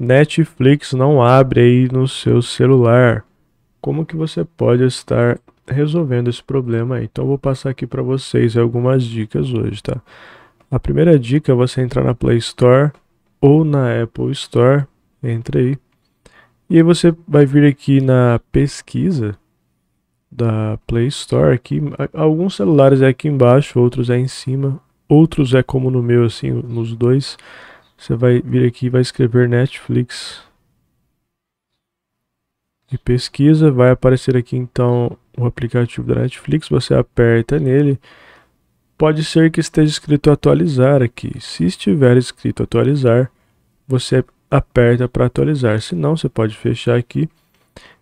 Netflix não abre aí no seu celular. Como que você pode estar resolvendo esse problema aí? Então eu vou passar aqui para vocês algumas dicas hoje, tá? A primeira dica é você entrar na Play Store ou na Apple Store, entra aí. E aí você vai vir aqui na pesquisa da Play Store aqui, alguns celulares é aqui embaixo, outros é em cima, outros é como no meu assim, nos dois você vai vir aqui e vai escrever Netflix. E pesquisa, vai aparecer aqui então o aplicativo da Netflix, você aperta nele. Pode ser que esteja escrito atualizar aqui. Se estiver escrito atualizar, você aperta para atualizar. Se não, você pode fechar aqui.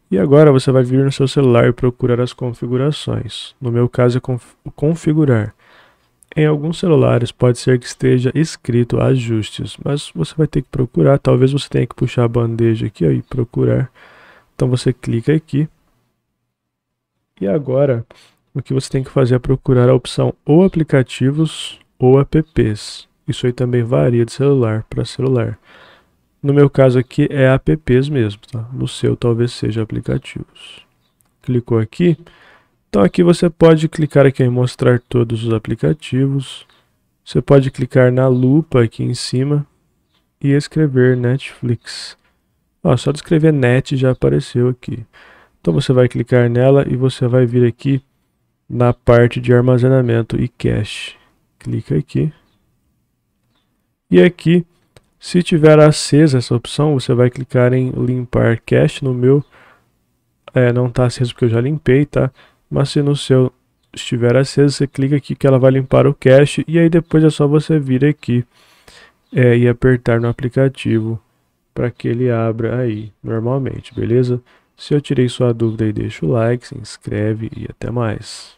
E agora você vai vir no seu celular e procurar as configurações. No meu caso é conf configurar. Em alguns celulares pode ser que esteja escrito ajustes, mas você vai ter que procurar. Talvez você tenha que puxar a bandeja aqui ó, e procurar. Então você clica aqui. E agora o que você tem que fazer é procurar a opção ou aplicativos ou apps. Isso aí também varia de celular para celular. No meu caso aqui é apps mesmo, tá? No seu talvez seja aplicativos. Clicou aqui, então aqui você pode clicar aqui em mostrar todos os aplicativos. Você pode clicar na lupa aqui em cima e escrever Netflix. Ó, só de escrever net já apareceu aqui. Então você vai clicar nela e você vai vir aqui na parte de armazenamento e cache. Clica aqui. E aqui, se tiver acesa essa opção, você vai clicar em limpar cache. No meu é, não está aceso porque eu já limpei, tá? Mas se no seu estiver aceso, você clica aqui que ela vai limpar o cache. E aí depois é só você vir aqui é, e apertar no aplicativo para que ele abra aí normalmente, beleza? Se eu tirei sua dúvida aí, deixa o like, se inscreve e até mais.